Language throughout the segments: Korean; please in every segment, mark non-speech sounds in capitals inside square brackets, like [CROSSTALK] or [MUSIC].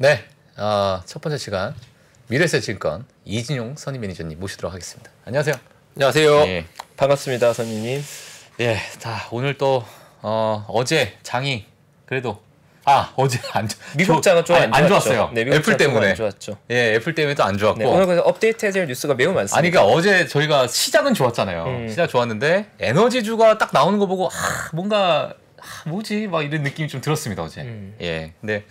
네, 어, 첫 번째 시간 미래세증권 이진용 선임 매니저님 모시도록 하겠습니다. 안녕하세요. 안녕하세요. 예. 반갑습니다, 선임님. 예, 자 오늘 또 어, 제 장이 그래도 아 어제 안 미국 장은 좀안 좋았어요. 네, 애플 때문에 안 좋았죠. 예, 애플 때문에 또안 좋았고 네, 오늘 그래서 업데이트해줄 뉴스가 매우 많습니다. 아니 그러니까 어제 저희가 시작은 좋았잖아요. 음. 시작 좋았는데 에너지주가 딱 나오는 거 보고 아 뭔가 아, 뭐지 막 이런 느낌이 좀 들었습니다 어제. 음. 예. 근데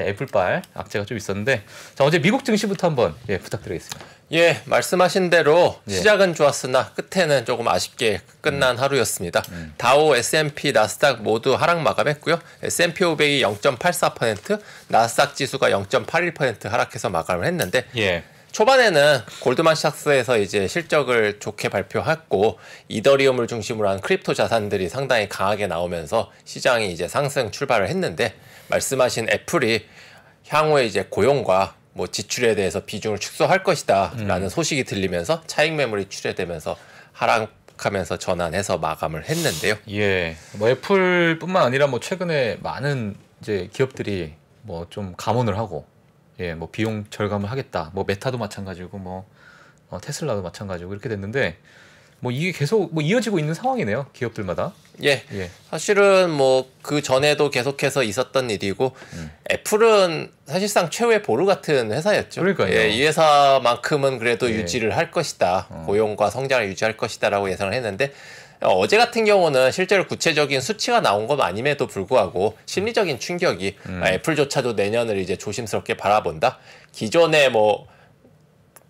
애플발 악재가 좀 있었는데 자 어제 미국 증시부터 한번 예, 부탁드리겠습니다. 예 말씀하신 대로 예. 시작은 좋았으나 끝에는 조금 아쉽게 끝난 음. 하루였습니다. 음. 다우, S&P, 나스닥 모두 하락 마감했고요. S&P 500이 0.84%, 나스닥 지수가 0.81% 하락해서 마감을 했는데 예. 초반에는 골드만삭스에서 이제 실적을 좋게 발표했고 이더리움을 중심으로 한 크립토 자산들이 상당히 강하게 나오면서 시장이 이제 상승 출발을 했는데 말씀하신 애플이 향후에 이제 고용과 뭐 지출에 대해서 비중을 축소할 것이다라는 음. 소식이 들리면서 차익 매물이 출회되면서 하락하면서 전환해서 마감을 했는데요. 예, 뭐 애플뿐만 아니라 뭐 최근에 많은 이제 기업들이 뭐 좀 감원을 하고 예, 뭐 비용 절감을 하겠다. 뭐 메타도 마찬가지고 뭐 어, 테슬라도 마찬가지고 이렇게 됐는데 뭐 이게 계속 뭐 이어지고 있는 상황이네요. 기업들마다. 예. 예. 사실은 뭐 그 전에도 계속해서 있었던 일이고 음. 애플은 사실상 최후의 보루 같은 회사였죠. 그러니까요. 예, 이 회사만큼은 그래도 예. 유지를 할 것이다. 어. 고용과 성장을 유지할 것이다라고 예상을 했는데 어제 같은 경우는 실제로 구체적인 수치가 나온 것 아님에도 불구하고 심리적인 충격이 음. 아, 애플조차도 내년을 이제 조심스럽게 바라본다. 기존에 뭐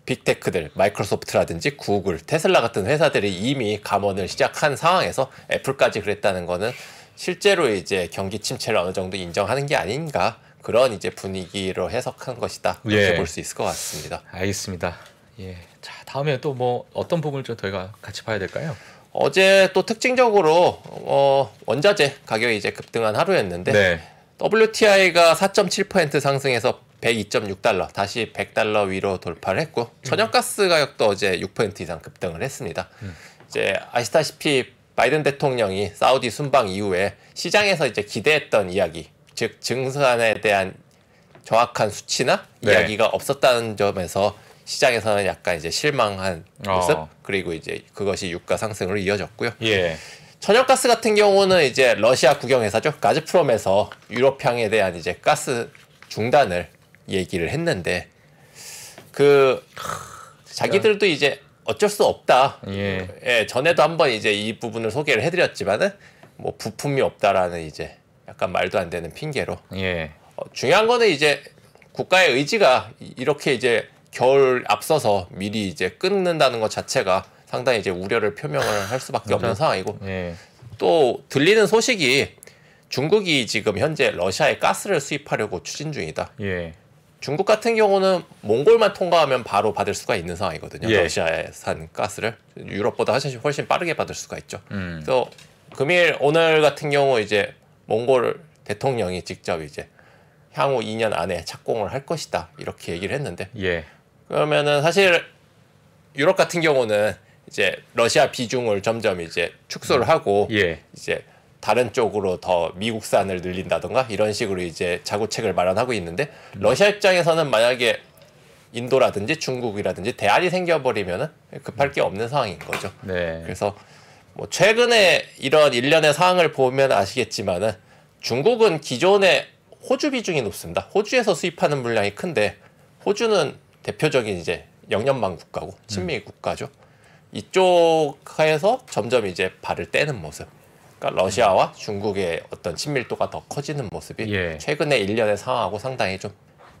빅테크들, 마이크로소프트라든지 구글, 테슬라 같은 회사들이 이미 감원을 시작한 상황에서 애플까지 그랬다는 거는 실제로 이제 경기 침체를 어느 정도 인정하는 게 아닌가 그런 이제 분위기로 해석한 것이다 이렇게 예. 볼수 있을 것 같습니다. 알겠습니다. 예. 자 다음에 또뭐 어떤 부분을 좀 저희가 같이 봐야 될까요? 어제 또 특징적으로 어, 원자재 가격이 이제 급등한 하루였는데 네. WTI가 4.7% 상승해서 102.6달러, 다시 100달러 위로 돌파를 했고 음. 천연가스 가격도 어제 6% 이상 급등을 했습니다. 음. 이제 아시다시피 바이든 대통령이 사우디 순방 이후에 시장에서 이제 기대했던 이야기, 즉 증산에 대한 정확한 수치나 네. 이야기가 없었다는 점에서 시장에서는 약간 이제 실망한 어. 모습 어. 그리고 이제 그것이 유가 상승으로 이어졌고요. 예. 천연가스 같은 경우는 이제 러시아 국영회사죠 가즈프롬에서 유럽향에 대한 이제 가스 중단을 얘기를 했는데 그 자기들도 이제 어쩔 수 없다. 예. 예 전에도 한번 이제 이 부분을 소개를 해드렸지만은 뭐 부품이 없다라는 이제 약간 말도 안 되는 핑계로. 예. 어, 중요한 거는 이제 국가의 의지가 이렇게 이제 겨울 앞서서 미리 이제 끊는다는 것 자체가 상당히 이제 우려를 표명을 할 수밖에 없는 그렇죠? 상황이고 예. 또 들리는 소식이 중국이 지금 현재 러시아에 가스를 수입하려고 추진 중이다. 예. 중국 같은 경우는 몽골만 통과하면 바로 받을 수가 있는 상황이거든요. 예. 러시아산 에 가스를 유럽보다 훨씬 훨씬 빠르게 받을 수가 있죠. 음. 그래서 금일 오늘 같은 경우 이제 몽골 대통령이 직접 이제 향후 2년 안에 착공을 할 것이다 이렇게 얘기를 했는데 예. 그러면은 사실 유럽 같은 경우는 이제 러시아 비중을 점점 이제 축소를 하고 예. 이제 다른 쪽으로 더 미국산을 늘린다던가 이런 식으로 이제 자구책을 마련하고 있는데 러시아 입장에서는 만약에 인도라든지 중국이라든지 대안이 생겨버리면 급할 게 없는 상황인 거죠. 네. 그래서 뭐 최근에 이런 일련의 상황을 보면 아시겠지만은 중국은 기존의 호주 비중이 높습니다. 호주에서 수입하는 물량이 큰데 호주는 대표적인 이제 영연방 국가고 친미 음. 국가죠. 이쪽에서 점점 이제 발을 떼는 모습. 그러니까 러시아와 중국의 어떤 친밀도가 더 커지는 모습이 예. 최근에 일련의 상황하고 상당히 좀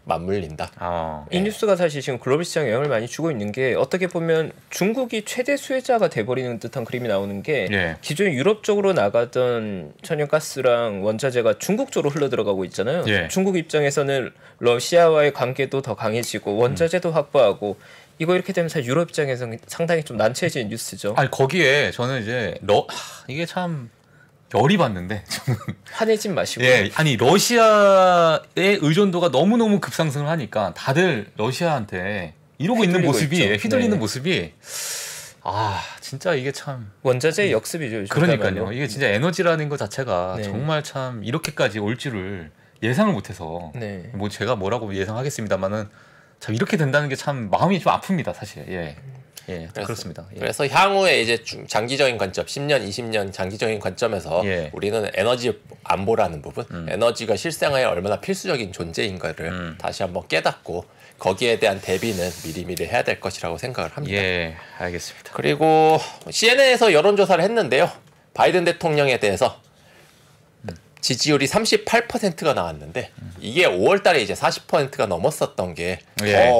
맞물린다. 아, 예. 뉴스가 사실 지금 글로벌 시장에 영향을 많이 주고 있는 게 어떻게 보면 중국이 최대 수혜자가 돼버리는 듯한 그림이 나오는 게 예. 기존 유럽 쪽으로 나가던 천연가스랑 원자재가 중국 쪽으로 흘러들어가고 있잖아요. 예. 중국 입장에서는 러시아와의 관계도 더 강해지고 원자재도 음. 확보하고 이거 이렇게 되면 사실 유럽 입장에서는 상당히 좀 난처해지는 뉴스죠. 아니 거기에 저는 이제 러, 하, 이게 참 열이 받는데 [LAUGHS] 저는 화내진 마시고 예 아니 러시아의 의존도가 너무 너무 급상승을 하니까 다들 러시아한테 이러고 있는 모습이 있죠. 휘둘리는 네. 모습이 아 진짜 이게 참 원자재 역습이죠 그러니까요 말로. 이게 진짜 에너지라는 것 자체가 네. 정말 참 이렇게까지 올 줄을 예상을 못해서 네. 뭐 제가 뭐라고 예상하겠습니다만은 참 이렇게 된다는 게 참 마음이 좀 아픕니다 사실 예. 예, 그래서, 그렇습니다. 예. 그래서 향후에 이제 장기적인 관점, 10년, 20년 장기적인 관점에서 예. 우리는 에너지 안보라는 부분, 음. 에너지가 실생활에 얼마나 필수적인 존재인가를 음. 다시 한번 깨닫고 거기에 대한 대비는 미리미리 해야 될 것이라고 생각을 합니다. 예, 알겠습니다. 그리고 CNN에서 여론조사를 했는데요. 바이든 대통령에 대해서 지지율이 38%가 나왔는데 이게 5월 달에 이제 40%가 넘었었던 게더 예.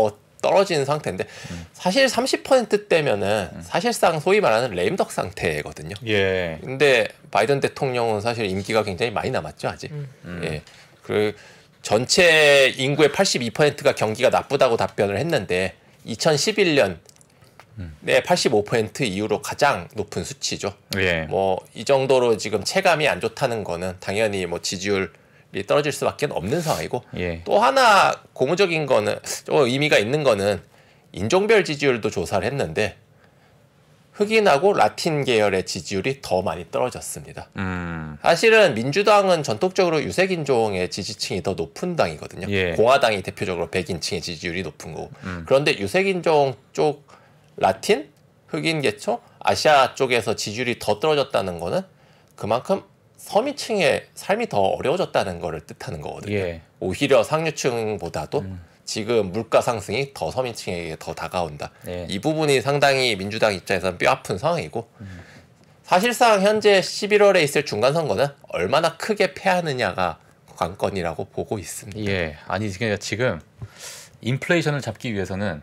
떨어진 상태인데 사실 30%대면은 사실상 소위 말하는 레임덕 상태거든요. 예. 근데 바이든 대통령은 사실 임기가 굉장히 많이 남았죠 아직. 음. 음. 예. 그 전체 인구의 82%가 경기가 나쁘다고 답변을 했는데 2011년 네, 85% 이후로 가장 높은 수치죠. 예. 뭐이 정도로 지금 체감이 안 좋다는 거는 당연히 뭐 지지율 떨어질 수밖에 없는 상황이고 예. 또 하나 고무적인 거는 좀 어, 의미가 있는 거는 인종별 지지율도 조사를 했는데 흑인하고 라틴 계열의 지지율이 더 많이 떨어졌습니다. 음. 사실은 민주당은 전통적으로 유색 인종의 지지층이 더 높은 당이거든요. 예. 공화당이 대표적으로 백인층의 지지율이 높은 거고. 음. 그런데 유색 인종 쪽 라틴, 흑인 계층, 아시아 쪽에서 지지율이 더 떨어졌다는 거는 그만큼 서민층의 삶이 더 어려워졌다는 것을 뜻하는 거거든요. 예. 오히려 상류층보다도 음. 지금 물가 상승이 더 서민층에게 더 다가온다. 예. 이 부분이 상당히 민주당 입장에서는 뼈 아픈 상황이고 음. 사실상 현재 11월에 있을 중간 선거는 얼마나 크게 패하느냐가 관건이라고 보고 있습니다. 예, 아니 그니까 지금 인플레이션을 잡기 위해서는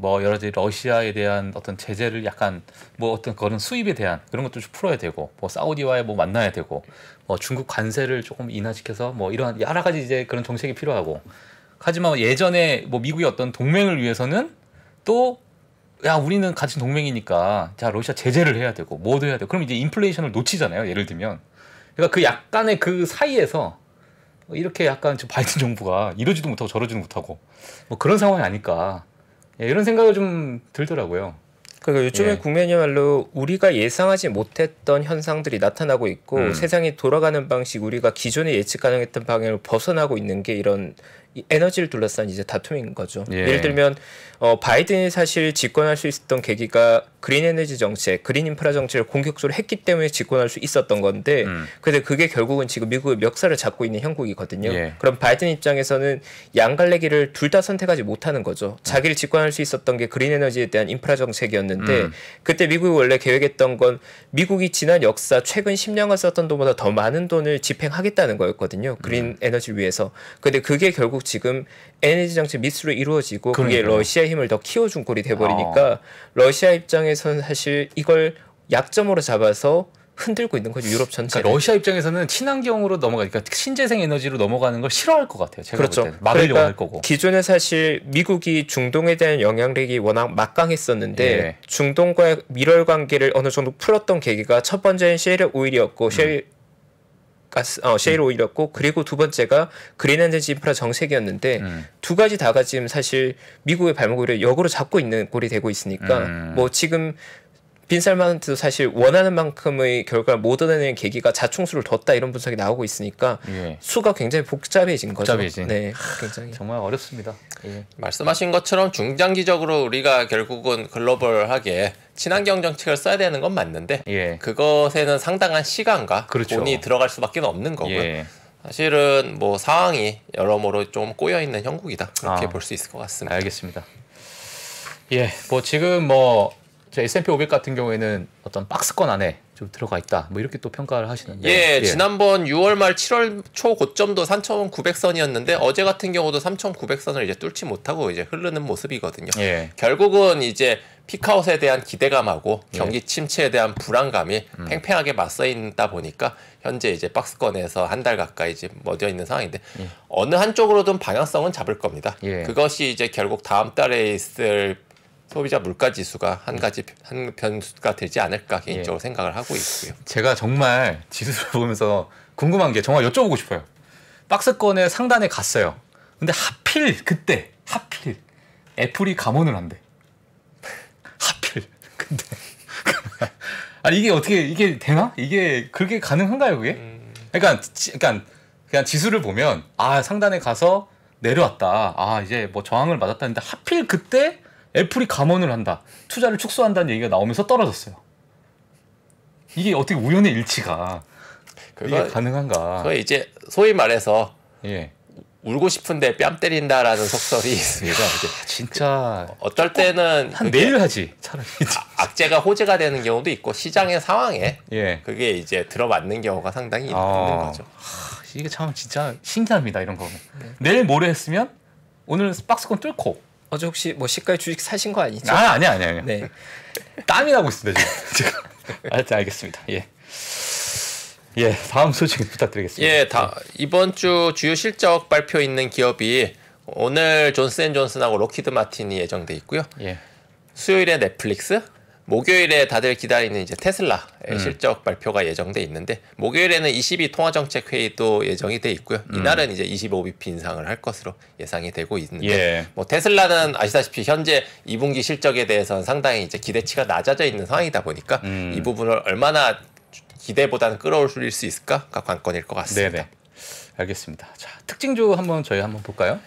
뭐 여러 가지 러시아에 대한 어떤 제재를 약간 뭐 어떤 그런 수입에 대한 그런 것도 좀 풀어야 되고 뭐 사우디와의 뭐 만나야 되고 뭐 중국 관세를 조금 인하시켜서 뭐이런 여러 가지 이제 그런 정책이 필요하고 하지만 예전에 뭐 미국의 어떤 동맹을 위해서는 또 야 우리는 같은 동맹이니까 자 러시아 제재를 해야 되고 뭐도 해야 되고 그럼 이제 인플레이션을 놓치잖아요 예를 들면 그러니까 그 약간의 그 사이에서 이렇게 약간 지금 바이든 정부가 이러지도 못하고 저러지도 못하고 뭐 그런 상황이 아닐까 예, 이런 생각을 좀 들더라고요. 그러니까 요즘에 예. 국면이말로 우리가 예상하지 못했던 현상들이 나타나고 있고 음. 세상이 돌아가는 방식 우리가 기존에 예측 가능했던 방향을 벗어나고 있는 게 이런 에너지를 둘러싼 이제 다툼인 거죠. 예. 예를 들면 어, 바이든이 사실 집권할 수 있었던 계기가 그린 에너지 정책, 그린 인프라 정책을 공격적으로 했기 때문에 집권할 수 있었던 건데, 음. 근데 그게 결국은 지금 미국의 멱살을 잡고 있는 형국이거든요. 예. 그럼 바이든 입장에서는 양갈래기를 둘 다 선택하지 못하는 거죠. 음. 자기를 집권할 수 있었던 게 그린 에너지에 대한 인프라 정책이었는데, 음. 그때 미국이 원래 계획했던 건 미국이 지난 역사 최근 10년간 썼던 돈보다 더 많은 돈을 집행하겠다는 거였거든요. 그린 음. 에너지를 위해서. 근데 그게 결국 결국 지금 에너지 정책 미스로 이루어지고 그러게러시아 힘을 더 키워준 꼴이 돼버리니까 어. 러시아 입장에서는 사실 이걸 약점으로 잡아서 흔들고 있는 거죠 유럽 전체. 그러니까 러시아 입장에서는 친환경으로 넘어가니까 그러니까 신재생 에너지로 넘어가는 걸 싫어할 것 같아요. 제가 그렇죠. 막으려고 그러니까 할 거고. 기존에 사실 미국이 중동에 대한 영향력이 워낙 막강했었는데 예. 중동과의 밀월 관계를 어느 정도 풀었던 계기가 첫 번째는 음. 셰일 오일이었고 셰일 음. 가스 어, 셰일 음. 오일이었고 그리고 두 번째가 그린랜드 인프라 정책이었는데 음. 두 가지 다가 지금 사실 미국의 발목을 역으로 잡고 있는 꼴이 되고 있으니까 음. 뭐 지금 빈살만한테도 사실 원하는 만큼의 결과를 못 얻어내는 계기가 자충수를 뒀다 이런 분석이 나오고 있으니까 예. 수가 굉장히 복잡해진 거죠. 복잡해진. 네, 굉장히 정말 어렵습니다. 예. 말씀하신 것처럼 중장기적으로 우리가 결국은 글로벌하게 친환경 정책을 써야 되는 건 맞는데 예. 그것에는 상당한 시간과 그렇죠. 돈이 들어갈 수밖에 없는 거고요. 예. 사실은 뭐 상황이 여러모로 좀 꼬여 있는 형국이다 그렇게 아, 볼수 있을 것 같습니다. 알겠습니다. 예, 뭐 지금 뭐 S&P 500 같은 경우에는 어떤 박스권 안에 좀 들어가 있다. 뭐 이렇게 또 평가를 하시는데. 예, 예. 지난번 6월 말 7월 초 고점도 3,900선이었는데 어제 같은 경우도 3,900선을 이제 뚫지 못하고 이제 흐르는 모습이거든요. 예. 결국은 이제 피카웃에 대한 기대감하고 예. 경기 침체에 대한 불안감이 음. 팽팽하게 맞서 있다 보니까 현재 이제 박스권에서 한 달 가까이 이제 머어 있는 상황인데 예. 어느 한쪽으로든 방향성은 잡을 겁니다. 예. 그것이 이제 결국 다음 달에 있을 소비자 물가 지수가 한 음. 가지 한 변수가 되지 않을까 개인적으로 예. 생각을 하고 있고요. 제가 정말 지수를 [LAUGHS] 보면서 궁금한 게 정말 여쭤보고 싶어요. 박스권에 상단에 갔어요. 근데 하필 그때 하필 애플이 감원을 한대. [LAUGHS] 하필 근데 [LAUGHS] 아니 이게 어떻게 이게 되나? 이게 그게 가능한가요, 그게? 음. 그러니까 그러니까 그냥 지수를 보면 아 상단에 가서 내려왔다. 아 이제 뭐 저항을 맞았다는데 하필 그때 애플이 감원을 한다. 투자를 축소한다는 얘기가 나오면서 떨어졌어요. 이게 어떻게 우연의 일치가 그거, 이게 가능한가? 그 이제 소위 말해서 예. 울고 싶은데 뺨 때린다라는 속설이 있습니다. 아, 이제 진짜 그 어떨 때는 한 매일 하지 차라리 아, 악재가 호재가 되는 경우도 있고 시장의 상황에 예. 그게 이제 들어맞는 경우가 상당히 아, 있는 거죠. 이게 참 진짜 신기합니다 이런 거는 네. 내일 모레 했으면 오늘 박스권 뚫고 어제 혹시 뭐시가의 주식 사신 거 아니죠? 아 아니야 아니 아니야. 네. 땀이 나고 있습니다 지금. 지금. [LAUGHS] 하여튼 알겠습니다. 예. 예 다음 소식 부탁드리겠습니다. 예 다, 네. 이번 주 주요 실적 발표 있는 기업이 오늘 존슨 앤 존슨하고 록히드 마틴이 예정돼 있고요. 예. 수요일에 넷플릭스, 목요일에 다들 기다리는 이제 테슬라 음. 실적 발표가 예정돼 있는데 목요일에는 22 통화정책 회의도 예정이 돼 있고요. 음. 이날은 음. 이제 25bp 인상을 할 것으로 예상이 되고 있는데 예. 뭐 테슬라는 아시다시피 현재 2분기 실적에 대해서는 상당히 이제 기대치가 낮아져 있는 상황이다 보니까 음. 이 부분을 얼마나 기대보다는 끌어올릴 수 있을까가 관건일 것 같습니다. 네네. 알겠습니다. 자, 특징주 한번 저희 한번 볼까요?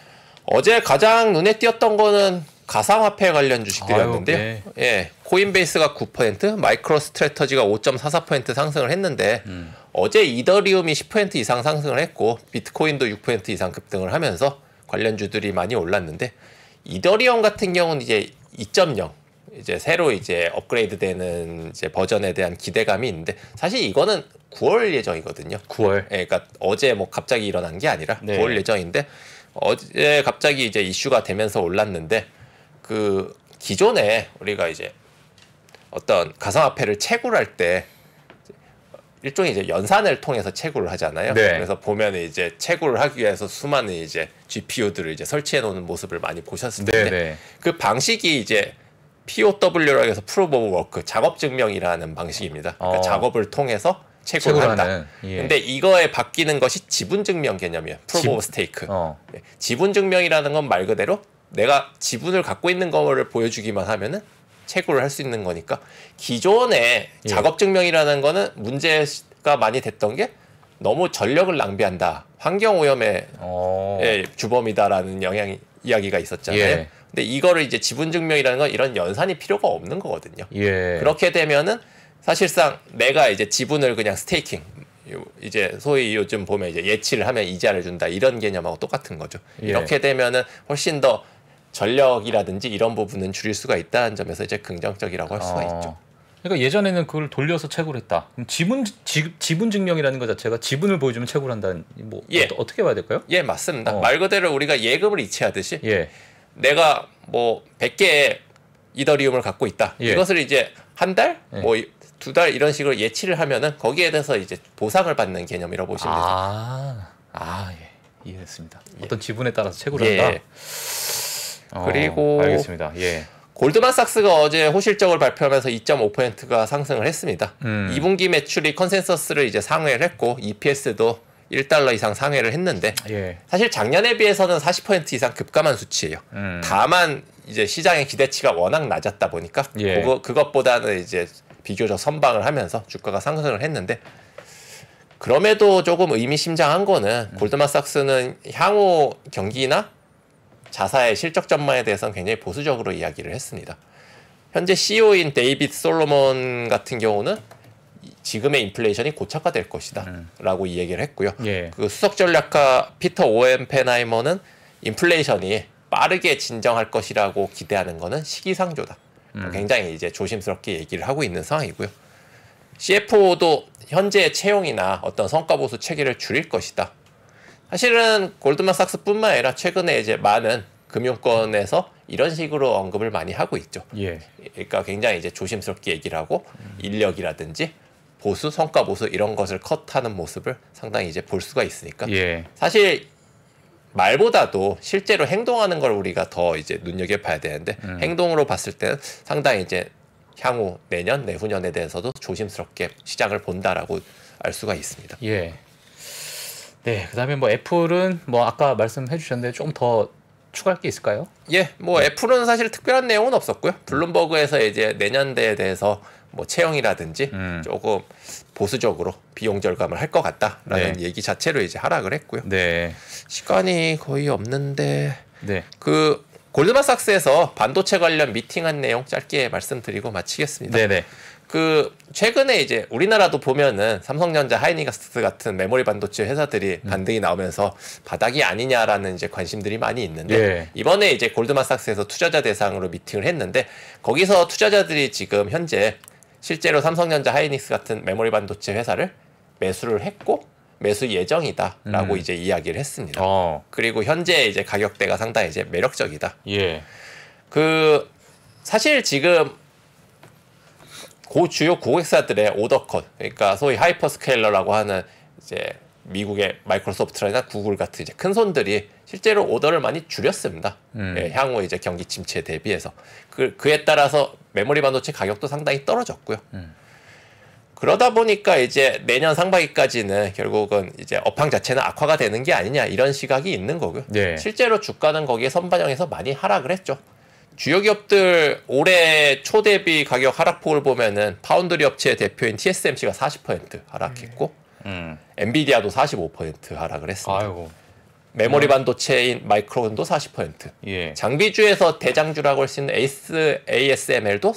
어제 가장 눈에 띄었던 거는 가상화폐 관련 주식들이었는데요. 아유, 네. 예, 코인베이스가 9%, 마이크로스트레터지가 5.44% 상승을 했는데 음. 어제 이더리움이 10% 이상 상승을 했고 비트코인도 6% 이상 급등을 하면서 관련주들이 많이 올랐는데 이더리움 같은 경우는 이제 2.0 이제 새로 이제 업그레이드되는 이제 버전에 대한 기대감이 있는데 사실 이거는 9월 예정이거든요. 9월. 예, 그러니까 어제 뭐 갑자기 일어난 게 아니라 네. 9월 예정인데 어제 갑자기 이제 이슈가 되면서 올랐는데 그 기존에 우리가 이제 어떤 가상화폐를 채굴할 때 일종의 이제 연산을 통해서 채굴을 하잖아요. 네. 그래서 보면 이제 채굴을 하기 위해서 수많은 이제 GPU들을 이제 설치해 놓는 모습을 많이 보셨을 네, 텐데 네네. 그 방식이 이제 POW라고 해서 Proof of Work 작업 증명이라는 방식입니다. 그러니까 어. 작업을 통해서 최고로, 최 한다. 하는, 예. 근데 이거에 바뀌는 것이 지분 증명 개념이에요. 프로보 스테이크. 어. 예. 지분 증명이라는 건 말 그대로 내가 지분을 갖고 있는 거를 보여주기만 하면은 최고를 할 수 있는 거니까 기존에 예. 작업 증명이라는 거는 문제가 많이 됐던 게 너무 전력을 낭비한다. 환경 오염의 어. 예, 주범이다라는 영향 이야기가 있었잖아요. 예. 근데 이거를 이제 지분 증명이라는 건 이런 연산이 필요가 없는 거거든요. 예. 그렇게 되면은 사실상 내가 이제 지분을 그냥 스테이킹 이제 소위 요즘 보면 이제 예치를 하면 이자를 준다 이런 개념하고 똑같은 거죠. 예. 이렇게 되면은 훨씬 더 전력이라든지 이런 부분은 줄일 수가 있다는 점에서 이제 긍정적이라고 할 수가 아. 있죠. 그러니까 예전에는 그걸 돌려서 채굴 했다. 그럼 지분 지, 분 증명이라는 것 자체가 지분을 보여주면 채굴한다는 뭐 예. 어, 떻게 봐야 될까요? 예, 맞습니다. 어. 말 그대로 우리가 예금을 이체하듯이 예. 내가 뭐 백개의 이더리움을 갖고 있다. 예. 이것을 이제 한 달, 예. 뭐 두달 이런 식으로 예치를 하면은 거기에 대해서 이제 보상을 받는 개념이라고 보시면 되죠. 아, 아 예. 이해됐습니다. 예. 어떤 지분에 따라서 채굴 한다. 예. 어, 그리고 알겠습니다. 예. 골드만삭스가 어제 호실적을 발표하면서 2.5%가 상승을 했습니다. 음. 2분기 매출이 컨센서스를 이제 상회를 했고 EPS도 1달러 이상 상회를 했는데 예. 사실 작년에 비해서는 40% 이상 급감한 수치예요. 음. 다만 이제 시장의 기대치가 워낙 낮았다 보니까 예. 그거, 그것보다는 이제 비교적 선방을 하면서 주가가 상승을 했는데 그럼에도 조금 의미심장한 거는 음. 골드만삭스는 향후 경기나 자사의 실적 전망에 대해서는 굉장히 보수적으로 이야기를 했습니다. 현재 CEO인 데이빗 솔로몬 같은 경우는 지금의 인플레이션이 고착화될 것이다 라고 음. 이야기를 했고요. 예. 그 수석 전략가 피터 오엠페나이머는 인플레이션이 빠르게 진정할 것이라고 기대하는 것은 시기상조다. 음. 굉장히 이제 조심스럽게 얘기를 하고 있는 상황이고요. CFO도 현재 채용이나 어떤 성과 보수 체계를 줄일 것이다. 사실은 골드만삭스뿐만 아니라 최근에 이제 많은 금융권에서 이런 식으로 언급을 많이 하고 있죠. 예. 그러니까 굉장히 이제 조심스럽게 얘기를 하고 인력이라든지 보수 성과 보수 이런 것을 컷하는 모습을 상당히 이제 볼 수가 있으니까 예. 사실 말보다도 실제로 행동하는 걸 우리가 더 이제 눈여겨봐야 되는데 음. 행동으로 봤을 때는 상당히 이제 향후 내년 내후년에 대해서도 조심스럽게 시작을 본다라고 알 수가 있습니다. 예. 네, 그다음에 뭐 애플은 뭐 아까 말씀해 주셨는데 좀 더 추가할 게 있을까요? 예, 뭐 네. 애플은 사실 특별한 내용은 없었고요. 블룸버그에서 이제 내년대에 대해서 뭐 채용이라든지 음. 조금 보수적으로 비용 절감을 할 것 같다라는 네. 얘기 자체로 이제 하락을 했고요. 네. 시간이 거의 없는데 네. 그 골드만삭스에서 반도체 관련 미팅한 내용 짧게 말씀드리고 마치겠습니다. 네네. 네. 그 최근에 이제 우리나라도 보면은 삼성전자, 하이닉스 같은 메모리 반도체 회사들이 음. 반등이 나오면서 바닥이 아니냐라는 이제 관심들이 많이 있는데 예. 이번에 이제 골드만삭스에서 투자자 대상으로 미팅을 했는데 거기서 투자자들이 지금 현재 실제로 삼성전자 하이닉스 같은 메모리 반도체 회사를 매수를 했고 매수 예정이다라고 음. 이제 이야기를 했습니다. 어. 그리고 현재 이제 가격대가 상당히 이제 매력적이다. 예. 그 사실 지금 고 주요 고객사들의 오더컷, 그러니까 소위 하이퍼스케일러라고 하는 이제 미국의 마이크로소프트라든가 구글 같은 이제 큰 손들이 실제로 오더를 많이 줄였습니다. 음. 예, 향후 이제 경기 침체 대비해서 그, 그에 따라서 메모리 반도체 가격도 상당히 떨어졌고요. 음. 그러다 보니까 이제 내년 상반기까지는 결국은 이제 업황 자체는 악화가 되는 게 아니냐 이런 시각이 있는 거고요. 네. 실제로 주가는 거기에 선반영해서 많이 하락을 했죠. 주요 기업들 올해 초 대비 가격 하락폭을 보면은 파운드리 업체 대표인 TSMC가 40% 하락했고 음. 음. 엔비디아도 45% 하락을 했습니다. 아이고. 메모리 반도체인 마이크론도 40%. 예. 장비주에서 대장주라고 할 수 있는 에이스 ASML도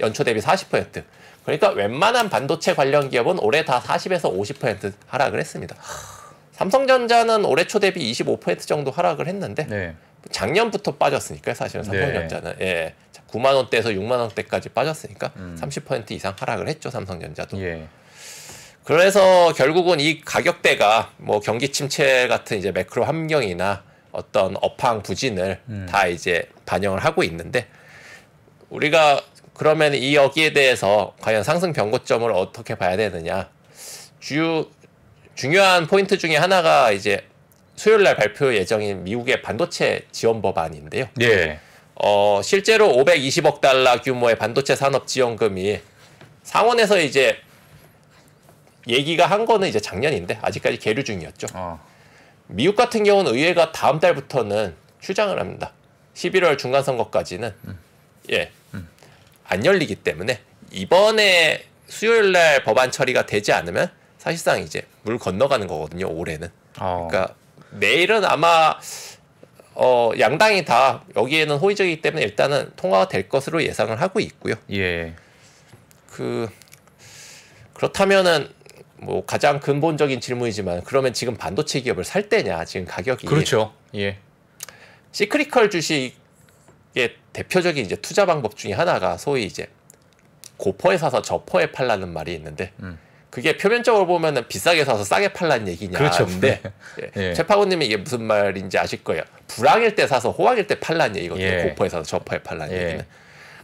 연초 대비 40%. 그러니까 웬만한 반도체 관련 기업은 올해 다 40에서 50% 하락을 했습니다. 삼성전자는 올해 초 대비 25% 정도 하락을 했는데 네. 작년부터 빠졌으니까 사실은 네. 삼성전자는 네. 예. 9만 원대에서 6만 원대까지 빠졌으니까 음. 30% 이상 하락을 했죠. 삼성전자도. 예. 그래서 결국은 이 가격대가 뭐 경기 침체 같은 이제 매크로 환경이나 어떤 업황 부진을 음. 다 이제 반영을 하고 있는데 우리가 그러면 이 여기에 대해서 과연 상승 변고점을 어떻게 봐야 되느냐 주요 중요한 포인트 중에 하나가 이제 수요일 날 발표 예정인 미국의 반도체 지원 법안인데요. 네. 예. 어, 실제로 520억 달러 규모의 반도체 산업 지원금이 상원에서 이제 얘기가 한 거는 이제 작년인데 아직까지 계류 중이었죠. 어. 미국 같은 경우는 의회가 다음 달부터는 휴장을 합니다. 11월 중간 선거까지는 음. 예. 안 열리기 때문에 이번에 수요일 날 법안 처리가 되지 않으면 사실상 이제 물 건너가는 거거든요. 올해는. 어. 그러니까 내일은 아마 어, 양당이 다 여기에는 호의적이기 때문에 일단은 통화가 될 것으로 예상을 하고 있고요. 예. 그 그렇다면은 뭐 가장 근본적인 질문이지만 그러면 지금 반도체 기업을 살 때냐 지금 가격이 그렇죠. 예. 시크리컬 주식의 대표적인 이제 투자 방법 중에 하나가 소위 이제 고퍼에 사서 저퍼에 팔라는 말이 있는데 음. 그게 표면적으로 보면은 비싸게 사서 싸게 팔라는 얘기냐. 그렇죠. 근데 네. 예, 예. 최파고님이 이게 무슨 말인지 아실 거예요. 불황일 때 사서 호황일 때 팔라는 얘기거든요. 예. 고퍼에 사서 저퍼에 팔라는 예. 얘기는.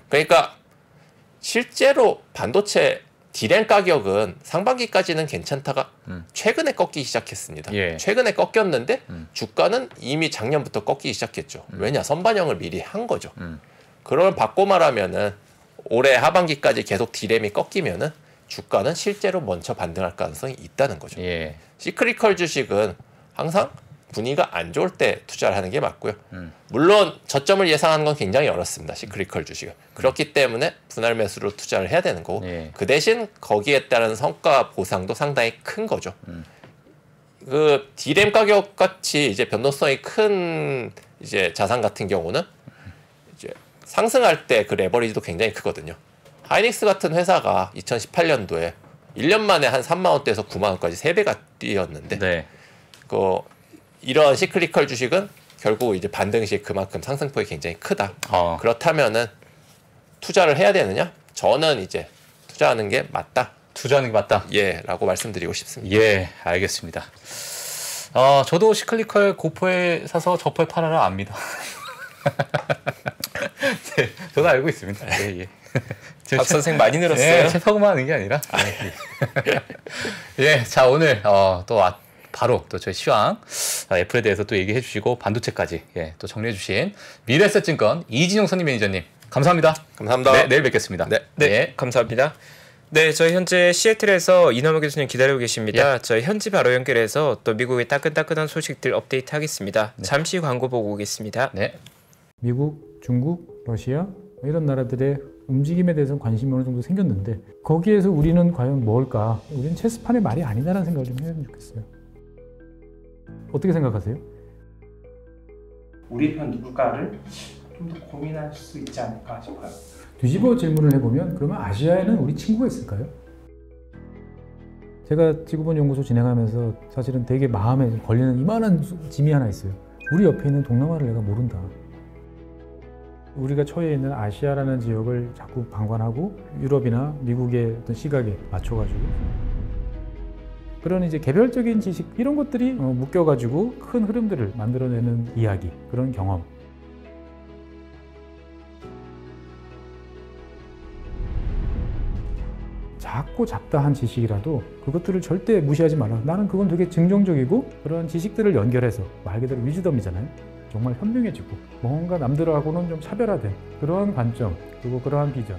그러니까 실제로 반도체 디램 가격은 상반기까지는 괜찮다가 음. 최근에 꺾기 시작했습니다. 예. 최근에 꺾였는데 음. 주가는 이미 작년부터 꺾기 시작했죠. 음. 왜냐 선반영을 미리 한 거죠. 음. 그러면 바꿔 말하면은 올해 하반기까지 계속 디램이 꺾이면은 주가는 실제로 먼저 반등할 가능성이 있다는 거죠. 예. 시크리컬 주식은 항상 분위기가 안 좋을 때 투자를 하는 게 맞고요. 음. 물론 저점을 예상하는 건 굉장히 어렵습니다. 시크리컬 주식은. 그렇기 때문에 분할 매수로 투자를 해야 되는 거고 예. 그 대신 거기에 따른 성과 보상도 상당히 큰 거죠. 음. 그 디램 가격 같이 이제 변동성이 큰 이제 자산 같은 경우는 이제 상승할 때 그 레버리지도 굉장히 크거든요. 하이닉스 같은 회사가 2018년도에 1년 만에 한 3만 원대에서 9만 원까지 3배가 뛰었는데 네. 그 이런 시클리컬 주식은 결국 이제 반등시 그만큼 상승폭이 굉장히 크다. 어. 그렇다면은 투자를 해야 되느냐? 저는 이제 투자하는 게 맞다. 투자하는 게 맞다. 예라고 말씀드리고 싶습니다. 예, 알겠습니다. 어, 저도 시클리컬 고포에 사서 저포에 팔아라 압니다. [LAUGHS] 네, 저도 알고 있습니다. 예, 예. [LAUGHS] 박 선생 많이 늘었어요. 예, 책하만 하는 게 아니라. 예. 아, 예. [LAUGHS] 예, 자 오늘 어, 또 왔. 바로 또 저희 시황 어, 애플에 대해서 또 얘기해 주시고 반도체까지 예, 또 정리해 주신 미래셋증권 이진용 선임 매니저님 감사합니다. 감사합니다. 네, 내일 뵙겠습니다. 네, 네, 네. 감사합니다. 네, 저희 현재 시애틀에서 이남호 교수님 기다리고 계십니다. 예. 저희 현지 바로 연결해서 또 미국의 따끈따끈한 소식들 업데이트 하겠습니다. 네. 잠시 광고 보고 오겠습니다. 네. 미국, 중국, 러시아 뭐 이런 나라들의 움직임에 대해서 관심이 어느 정도 생겼는데 거기에서 우리는 과연 뭘까? 우리는 체스판의 말이 아니다라는 생각을 좀 해보면 좋겠어요. 어떻게 생각하세요? 우리 편 누굴까를 좀 더 고민할 수 있지 않을까 싶어요. 뒤집어 질문을 해보면 그러면 아시아에는 우리 친구가 있을까요? 제가 지구본 연구소 진행하면서 사실은 되게 마음에 걸리는 이만한 짐이 하나 있어요. 우리 옆에 있는 동남아를 내가 모른다. 우리가 처해 있는 아시아라는 지역을 자꾸 방관하고 유럽이나 미국의 어떤 시각에 맞춰가지고 그런 이제 개별적인 지식 이런 것들이 어, 묶여가지고 큰 흐름들을 만들어내는 이야기 그런 경험 작고 잡다한 지식이라도 그것들을 절대 무시하지 말라 나는 그건 되게 증정적이고 그런 지식들을 연결해서 말 그대로 위즈덤이잖아요 정말 현명해지고 뭔가 남들하고는 좀 차별화된 그러한 관점 그리고 그러한 비전